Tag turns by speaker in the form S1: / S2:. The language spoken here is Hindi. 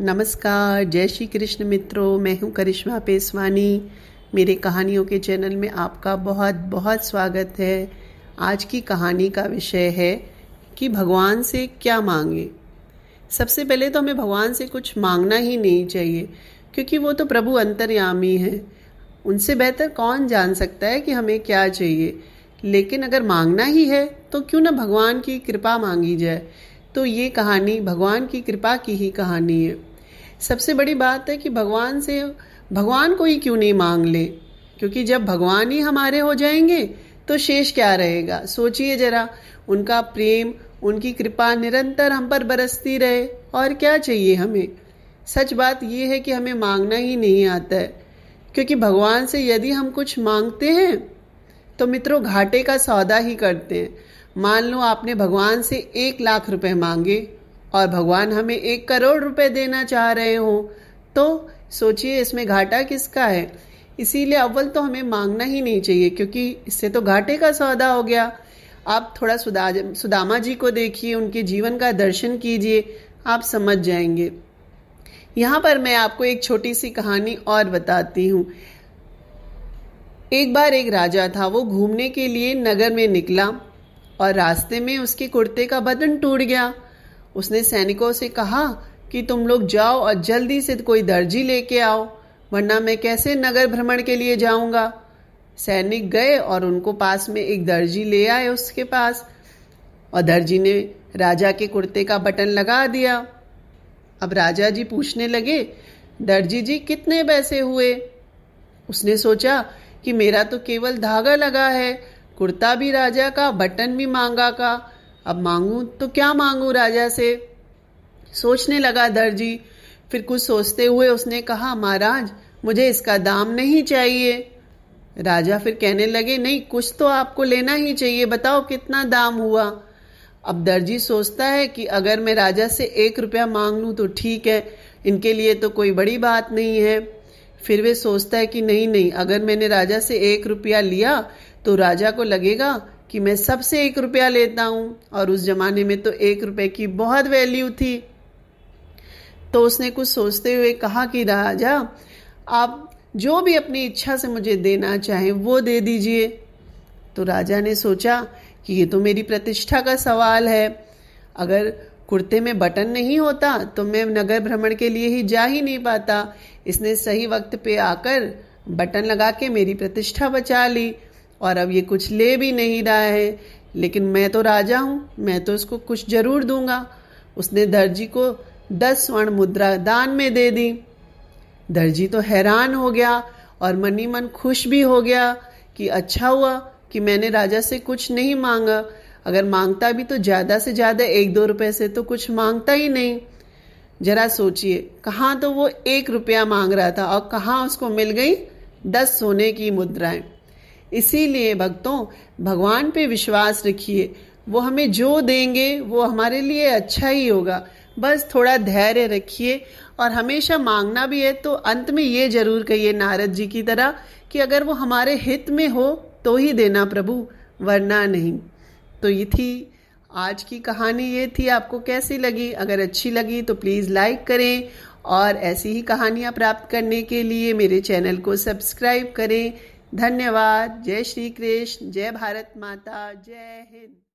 S1: नमस्कार जय श्री कृष्ण मित्रों मैं हूं करिश्मा पेसवानी मेरे कहानियों के चैनल में आपका बहुत बहुत स्वागत है आज की कहानी का विषय है कि भगवान से क्या मांगे सबसे पहले तो हमें भगवान से कुछ मांगना ही नहीं चाहिए क्योंकि वो तो प्रभु अंतर्यामी हैं उनसे बेहतर कौन जान सकता है कि हमें क्या चाहिए लेकिन अगर मांगना ही है तो क्यों ना भगवान की कृपा मांगी जाए तो ये कहानी भगवान की कृपा की ही कहानी है सबसे बड़ी बात है कि भगवान से भगवान को ही क्यों नहीं मांग ले क्योंकि जब भगवान ही हमारे हो जाएंगे तो शेष क्या रहेगा सोचिए जरा उनका प्रेम उनकी कृपा निरंतर हम पर बरसती रहे और क्या चाहिए हमें सच बात यह है कि हमें मांगना ही नहीं आता है क्योंकि भगवान से यदि हम कुछ मांगते हैं तो मित्रों घाटे का सौदा ही करते हैं मान लो आपने भगवान से एक लाख रुपए मांगे और भगवान हमें एक करोड़ रुपए देना चाह रहे हो तो सोचिए इसमें घाटा किसका है इसीलिए अव्वल तो हमें मांगना ही नहीं चाहिए क्योंकि इससे तो घाटे का सौदा हो गया आप थोड़ा सुदा सुदामा जी को देखिए उनके जीवन का दर्शन कीजिए आप समझ जाएंगे यहाँ पर मैं आपको एक छोटी सी कहानी और बताती हूँ एक बार एक राजा था वो घूमने के लिए नगर में निकला और रास्ते में उसके कुर्ते का बटन टूट गया उसने सैनिकों से कहा कि तुम लोग जाओ और जल्दी से कोई दर्जी लेके आओ वरना मैं कैसे नगर भ्रमण के लिए जाऊंगा सैनिक गए और उनको पास में एक दर्जी ले आए उसके पास और दर्जी ने राजा के कुर्ते का बटन लगा दिया अब राजा जी पूछने लगे दर्जी जी कितने पैसे हुए उसने सोचा कि मेरा तो केवल धागा लगा है कुर्ता भी राजा का बटन भी मांगा का अब मांगू तो क्या मांगू राजा से सोचने लगा दर्जी फिर कुछ सोचते हुए उसने कहा महाराज मुझे इसका दाम नहीं चाहिए राजा फिर कहने लगे नहीं कुछ तो आपको लेना ही चाहिए बताओ कितना दाम हुआ अब दर्जी सोचता है कि अगर मैं राजा से एक रुपया मांग लूँ तो ठीक है इनके लिए तो कोई बड़ी बात नहीं है फिर वे सोचता है कि नहीं नहीं अगर मैंने राजा से एक रुपया लिया तो राजा को लगेगा कि मैं सबसे एक रुपया लेता हूँ और उस जमाने में तो एक रुपये की बहुत वैल्यू थी तो उसने कुछ सोचते हुए कहा कि राजा आप जो भी अपनी इच्छा से मुझे देना चाहें वो दे दीजिए तो राजा ने सोचा कि ये तो मेरी प्रतिष्ठा का सवाल है अगर कुर्ते में बटन नहीं होता तो मैं नगर भ्रमण के लिए ही जा ही नहीं पाता इसने सही वक्त पे आकर बटन लगा के मेरी प्रतिष्ठा बचा ली और अब ये कुछ ले भी नहीं रहा है लेकिन मैं तो राजा हूँ मैं तो इसको कुछ जरूर दूंगा उसने दर्जी को दस स्वर्ण मुद्रा दान में दे दी दर्जी तो हैरान हो गया और मनी मन खुश भी हो गया कि अच्छा हुआ कि मैंने राजा से कुछ नहीं मांगा अगर मांगता भी तो ज़्यादा से ज़्यादा एक दो रुपए से तो कुछ मांगता ही नहीं जरा सोचिए कहाँ तो वो एक रुपया मांग रहा था और कहाँ उसको मिल गई दस सोने की मुद्राएं इसीलिए भक्तों भगवान पे विश्वास रखिए वो हमें जो देंगे वो हमारे लिए अच्छा ही होगा बस थोड़ा धैर्य रखिए और हमेशा मांगना भी है तो अंत में ये जरूर कहिए नारद जी की तरह कि अगर वो हमारे हित में हो तो ही देना प्रभु वरना नहीं तो ये थी आज की कहानी ये थी आपको कैसी लगी अगर अच्छी लगी तो प्लीज़ लाइक करें और ऐसी ही कहानियाँ प्राप्त करने के लिए मेरे चैनल को सब्सक्राइब करें धन्यवाद जय श्री कृष्ण जय भारत माता जय हिंद